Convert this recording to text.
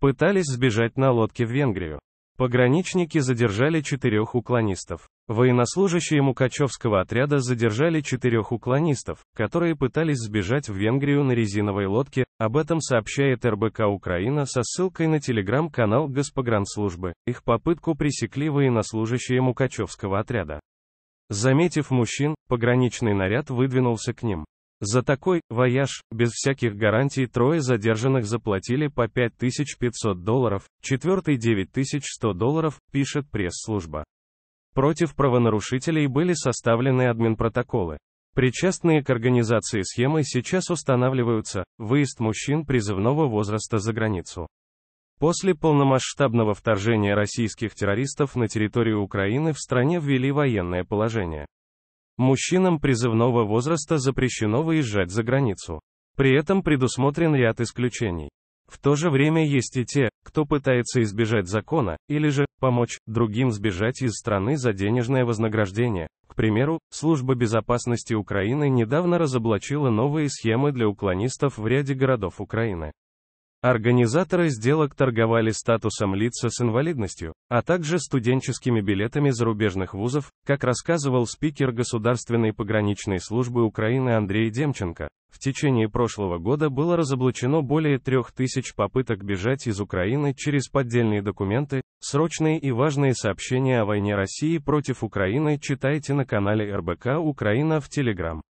пытались сбежать на лодке в Венгрию. Пограничники задержали четырех уклонистов. Военнослужащие Мукачевского отряда задержали четырех уклонистов, которые пытались сбежать в Венгрию на резиновой лодке, об этом сообщает РБК Украина со ссылкой на телеграм-канал Госпогранслужбы. Их попытку пресекли военнослужащие Мукачевского отряда. Заметив мужчин, пограничный наряд выдвинулся к ним. За такой вояж, без всяких гарантий, трое задержанных заплатили по 5500 долларов, четвертый 9100 долларов, пишет пресс-служба. Против правонарушителей были составлены админпротоколы. Причастные к организации схемы сейчас устанавливаются, выезд мужчин призывного возраста за границу. После полномасштабного вторжения российских террористов на территорию Украины в стране ввели военное положение. Мужчинам призывного возраста запрещено выезжать за границу. При этом предусмотрен ряд исключений. В то же время есть и те, кто пытается избежать закона, или же, помочь, другим сбежать из страны за денежное вознаграждение. К примеру, Служба безопасности Украины недавно разоблачила новые схемы для уклонистов в ряде городов Украины. Организаторы сделок торговали статусом лица с инвалидностью, а также студенческими билетами зарубежных вузов, как рассказывал спикер Государственной пограничной службы Украины Андрей Демченко. В течение прошлого года было разоблачено более трех тысяч попыток бежать из Украины через поддельные документы, срочные и важные сообщения о войне России против Украины читайте на канале РБК Украина в Телеграм.